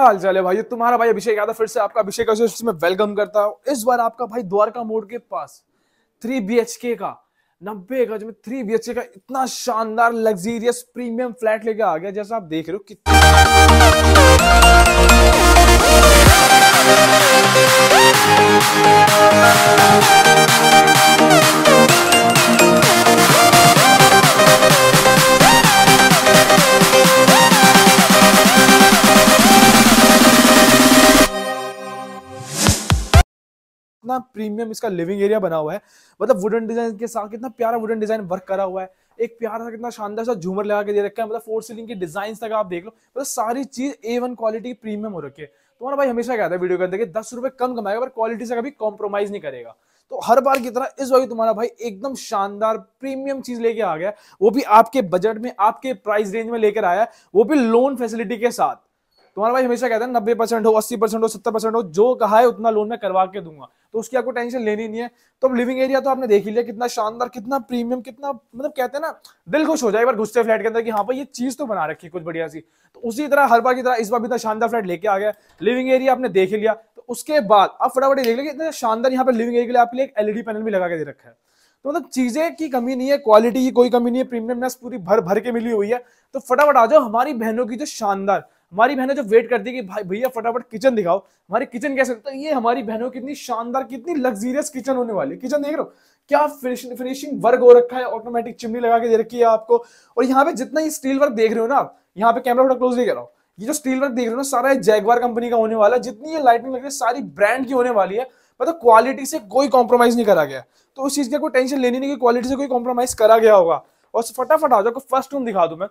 हाल चाल है भाई तुम्हारा भाई अभिषेक यादव फिर से आपका अभिषेक में वेलकम करता हूँ इस बार आपका भाई द्वारका मोड के पास थ्री बी का नब्बे गज में थ्री बी का इतना शानदार लग्जीरियस प्रीमियम फ्लैट लेके आ गया जैसा आप देख रहे हो कितना कितना प्रीमियम इसका लिविंग एरिया बना हुआ है मतलब वुडन डिजाइन के साथ कितना प्यारा वुडन डिजाइन वर्क करा हुआ है एक प्यारा सा कितना शानदार सा झूमर लगा के दे रखा है मतलब फोर सीलिंग के डिजाइन तक आप देख लो मतलब सारी चीज ए क्वालिटी प्रीमियम हो रखी है तुम्हारा भाई हमेशा कहता है वीडियो के अंदर कि दस रुपए कम कमाएगा पर क्वालिटी से कभी कॉम्प्रोमाइज नहीं करेगा तो हर बार की तरह इस बार तुम्हारा भाई एकदम शानदार प्रीमियम चीज लेके आ गया वो भी आपके बजट में आपके प्राइस रेंज में लेकर आया वो भी लोन फैसिलिटी के साथ तुम्हारा भाई हमेशा कहता है नब्बे परसेंट हो अस्सी परसेंट हो सत्तर परसेंट हो जो कहा है उतना लोन मैं करवा के दूंगा तो उसकी आपको टेंशन लेनी नहीं है तो लिविंग एरिया तो आपने देख ही लिया कितना शानदार कितना प्रीमियम कितना मतलब कहते हैं ना दिल खुश हो जाए एक बार घुसते फ्लैट के अंदर कि हाँ भाई ये चीज तो बना रखी है कुछ बढ़िया सी तो उसी तरह हर बार की तरह इस बार भी इतना शानदार फ्लैट लेके आ गया लिविंग एरिया आपने देख ही लिया तो उसके बाद आप फटाफट देख लिया इतना शानदार यहाँ पर लिविंग एरिया के लिए आपके लिए एक एलईडी पैनल e भी लगा के दे रखा है तो मतलब चीजें की कमी नहीं है क्वालिटी की कोई कमी नहीं है प्रीमियम पूरी भर भर के मिली हुई है तो फटाफट आ जाओ हमारी बहनों की जो शानदार हमारी बहनें जो वेट करती है कि भाई भैया फटाफट किचन दिखाओ हमारी किचन कैसे तो ये हमारी बहनों की इतनी शानदार कितनी लग्जीरियस किचन होने वाली किचन देख रहे हो क्या फिनिशिंग फिनिशिंग वर्क हो रखा है ऑटोमेटिक चिमनी लगा के दे रखी है आपको और यहाँ पे जितना ही स्टील वर्क देख रहे हो ना आप यहाँ पे कैमरा थोड़ा क्लोज नहीं कर रहा हूँ ये जो स्टील वर्क देख रहे हो ना सारा जैगवार कंपनी का होने वाला है जितनी ये लाइटिंग लग रही है सारी ब्रांड की होने वाली है मतलब क्वालिटी से कोई कॉम्प्रोमाइज नहीं करा गया तो उस चीज का कोई टेंशन लेनी नहीं कि क्वालिटी से कोई कॉम्प्रोमाइज करा गया होगा और फटाफट आ जाओ फर्स्ट रूम दिखा दू मैं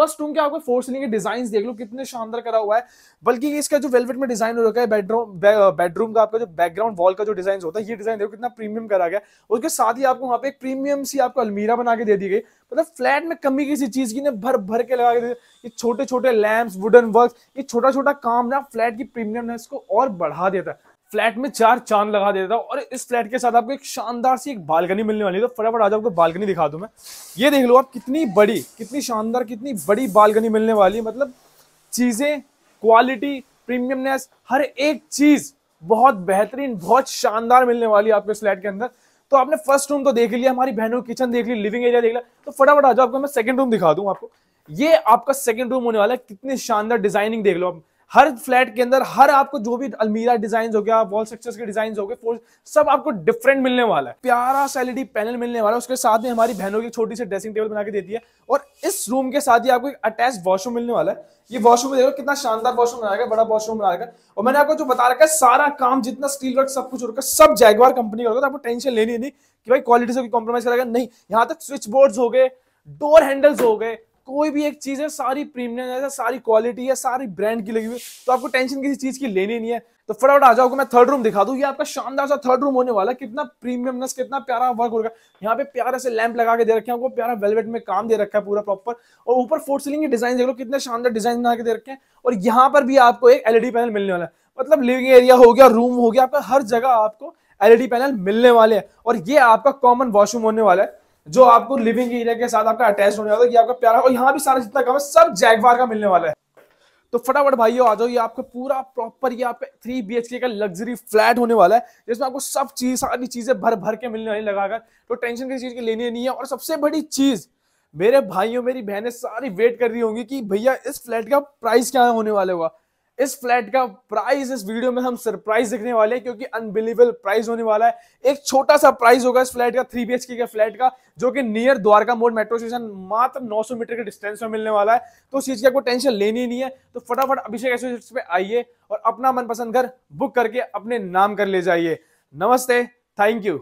फर्स्ट रूम के आपको फोर सीलिंग के डिजाइन देख लो कितने शानदार करा हुआ है बल्कि इसका जो वेलवेट में डिजाइन हो रखा है बेडरूम बेडरूम का आपका जो बैकग्राउंड वॉल का जो डिजाइन होता है ये डिजाइन देखो कितना प्रीमियम करा गया उसके साथ ही आपको वहाँ पे एक प्रीमियम सी आपको अलमीरा बना के दे दी गई मतलब फ्लैट में कमी किसी चीज की ने भर भर के लगा के ये छोटे छोटे लैम्प वुडन वर्क ये छोटा छोटा काम ना फ्लैट की प्रीमियमनेस को और बढ़ा देता है फ्लैट में चार चांद लगा देता हूँ और इस फ्लैट के साथ आपको एक शानदार सी एक बालकनी मिलने वाली है तो फटाफट आज आपको बालकनी दिखा दू मैं ये देख लो आप कितनी बड़ी कितनी शानदार कितनी बड़ी बालकनी मिलने वाली है मतलब चीज़ें क्वालिटी प्रीमियमनेस हर एक चीज़ बहुत बेहतरीन बहुत शानदार मिलने वाली है आपको इस फ्लैट के अंदर तो आपने फर्स्ट रूम तो देख लिया हमारी बहनों किचन देख ली लिविंग एरिया देख लिया तो फटाफट आ जाओ आपको मैं सेकंड रूम दिखा दूँ आपको ये आपका सेकंड रूम होने वाला है कितनी शानदार डिजाइनिंग देख लो आप हर फ्लैट के अंदर हर आपको जो भी अलमीरा डिजाइन हो गया वॉल स्ट्रक्चर के डिजाइन हो गए सब आपको डिफरेंट मिलने वाला है प्यारा सैलिडी पैनल मिलने वाला है उसके साथ में हमारी बहनों की छोटी सी ड्रेसिंग टेबल बना के देती है और इस रूम के साथ ही आपको एक अटैच वॉशरूम मिलने वाला है ये वॉशरूम देखो कितना शानदार वॉशरूम बनाएगा बड़ा वॉशरूम बनाएगा और मैंने आपको जो बता रखा है सारा काम जितना स्टील वर्क सब कुछ होगा सब जैगवार कंपनी का होगा तो आपको टेंशन लेनी नहीं कि भाई क्वालिटी से कोई कॉम्प्रोमाइज करेगा नहीं यहाँ तक स्विच बोर्ड हो गए डोर हैंडल्स हो गए कोई भी एक चीज़ है सारी प्रीमियम है सारी क्वालिटी है सारी ब्रांड की लगी हुई तो आपको टेंशन किसी चीज़ की लेनी नहीं है तो फटाफट आ जाओ मैं थर्ड रूम दिखा दू ये आपका शानदार सा थर्ड रूम होने वाला कितना प्रीमियमनेस कितना प्यारा वर्क होगा यहाँ पे प्यारा से लैंप लगा के दे रखे हैं आपको प्यारा वेलवेट में काम दे रखा है पूरा प्रॉपर और ऊपर फोर्थ सीलिंग के डिजाइन देख लो कितने शानदार डिजाइन बना के दे रखे हैं और यहाँ पर भी आपको एक एलईडी पैनल e मिलने वाला है मतलब लिविंग एरिया हो गया रूम हो गया आपका हर जगह आपको एलईडी पैनल e मिलने वाले हैं और ये आपका कॉमन वॉशरूम होने वाला है जो आपको लिविंग एरिया के साथ आपका अटैच होने वाला है ये आपका प्यारा और यहाँ भी सारा जितना काम है सब जैगवार का मिलने वाला है तो फटाफट भाइयों आ जाओ ये आपका पूरा प्रॉपर ये आपका थ्री बी का लग्जरी फ्लैट होने वाला है जिसमें आपको सब चीज सारी चीजें भर भर के मिलने वाली लगाकर तो टेंशन किसी चीज की लेनी नहीं है और सबसे बड़ी चीज मेरे भाइयों मेरी बहनें सारी वेट कर रही होंगी कि भैया इस फ्लैट का प्राइस क्या होने वाला होगा इस फ्लैट का प्राइस इस वीडियो में हम सरप्राइज देखने वाले हैं क्योंकि अनबिलीवेबल प्राइस होने वाला है एक छोटा सा प्राइस होगा इस फ्लैट का थ्री बी के फ्लैट का जो कि near Dwarka Mor metro station मात्र 900 मीटर के डिस्टेंस में मिलने वाला है तो उस चीज की आपको टेंशन लेनी नहीं है तो फटाफट अभिषेक एसोसिएट्स पे आइए और अपना मनपसंद घर बुक करके अपने नाम कर ले जाइए नमस्ते थैंक यू